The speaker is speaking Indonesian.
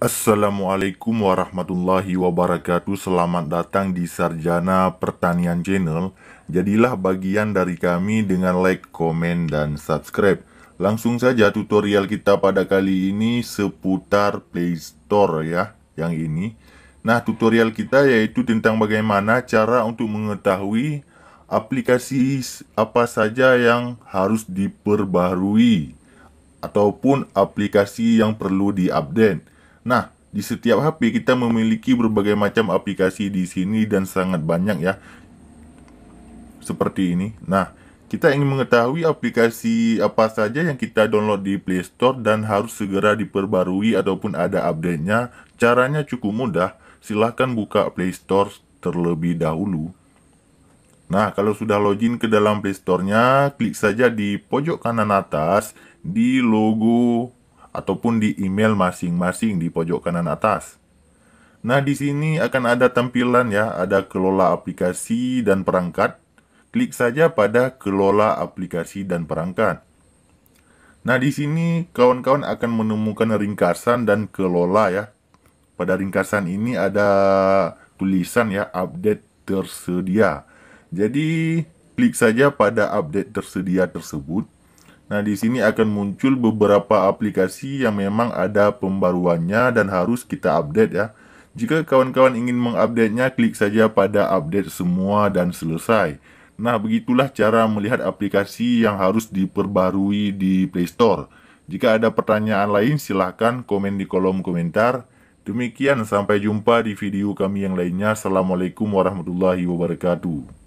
Assalamualaikum warahmatullahi wabarakatuh Selamat datang di Sarjana Pertanian Channel Jadilah bagian dari kami dengan like, komen, dan subscribe Langsung saja tutorial kita pada kali ini seputar Play Store ya Yang ini Nah tutorial kita yaitu tentang bagaimana cara untuk mengetahui aplikasi apa saja yang harus diperbarui Ataupun aplikasi yang perlu diupdate Nah, di setiap HP kita memiliki berbagai macam aplikasi di sini dan sangat banyak ya. Seperti ini. Nah, kita ingin mengetahui aplikasi apa saja yang kita download di Play Store dan harus segera diperbarui ataupun ada update-nya. Caranya cukup mudah. Silahkan buka Play Store terlebih dahulu. Nah, kalau sudah login ke dalam Play Store-nya, klik saja di pojok kanan atas di logo ataupun di email masing-masing di pojok kanan atas. Nah, di sini akan ada tampilan ya, ada kelola aplikasi dan perangkat. Klik saja pada kelola aplikasi dan perangkat. Nah, di sini kawan-kawan akan menemukan ringkasan dan kelola ya. Pada ringkasan ini ada tulisan ya, update tersedia. Jadi, klik saja pada update tersedia tersebut. Nah, di sini akan muncul beberapa aplikasi yang memang ada pembaruannya dan harus kita update ya. Jika kawan-kawan ingin mengupdate-nya, klik saja pada update semua dan selesai. Nah, begitulah cara melihat aplikasi yang harus diperbarui di Play Store. Jika ada pertanyaan lain, silahkan komen di kolom komentar. Demikian, sampai jumpa di video kami yang lainnya. Assalamualaikum warahmatullahi wabarakatuh.